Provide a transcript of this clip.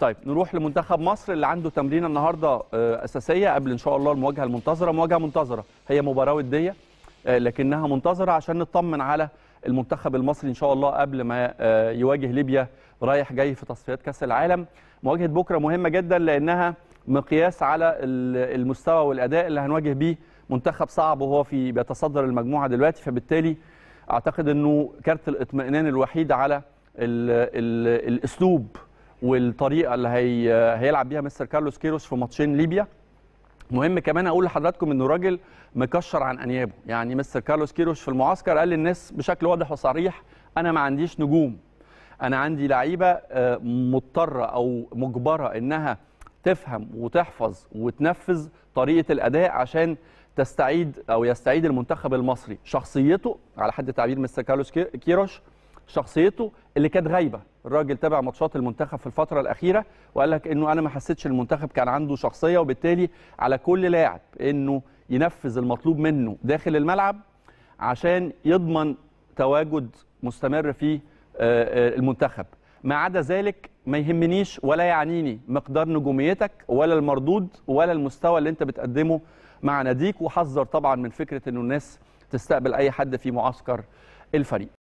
طيب نروح لمنتخب مصر اللي عنده تمرين النهارده آه، اساسيه قبل ان شاء الله المواجهه المنتظره مواجهه منتظره هي مباراه وديه آه، لكنها منتظره عشان نطمن على المنتخب المصري ان شاء الله قبل ما آه، يواجه ليبيا رايح جاي في تصفيات كاس العالم مواجهه بكره مهمه جدا لانها مقياس على المستوى والاداء اللي هنواجه بيه منتخب صعب وهو في بيتصدر المجموعه دلوقتي فبالتالي اعتقد انه كارت الاطمئنان الوحيد على الاسلوب والطريقه اللي هي هيلعب بيها مستر كارلوس كيروس في ماتشين ليبيا مهم كمان اقول لحضراتكم انه راجل مكشر عن انيابه يعني مستر كارلوس كيروش في المعسكر قال للناس بشكل واضح وصريح انا ما عنديش نجوم انا عندي لعيبه آه، مضطره او مجبره انها تفهم وتحفظ وتنفذ طريقه الاداء عشان تستعيد او يستعيد المنتخب المصري شخصيته على حد تعبير مستر كارلوس كيروش شخصيته اللي كانت غايبه الراجل تابع ماتشات المنتخب في الفتره الاخيره وقال لك انه انا ما حسيتش المنتخب كان عنده شخصيه وبالتالي على كل لاعب انه ينفذ المطلوب منه داخل الملعب عشان يضمن تواجد مستمر في آه، آه، المنتخب ما عدا ذلك ما يهمنيش ولا يعنيني مقدار نجوميتك ولا المردود ولا المستوى اللي انت بتقدمه مع ناديك وحذر طبعا من فكره انه الناس تستقبل اي حد في معسكر الفريق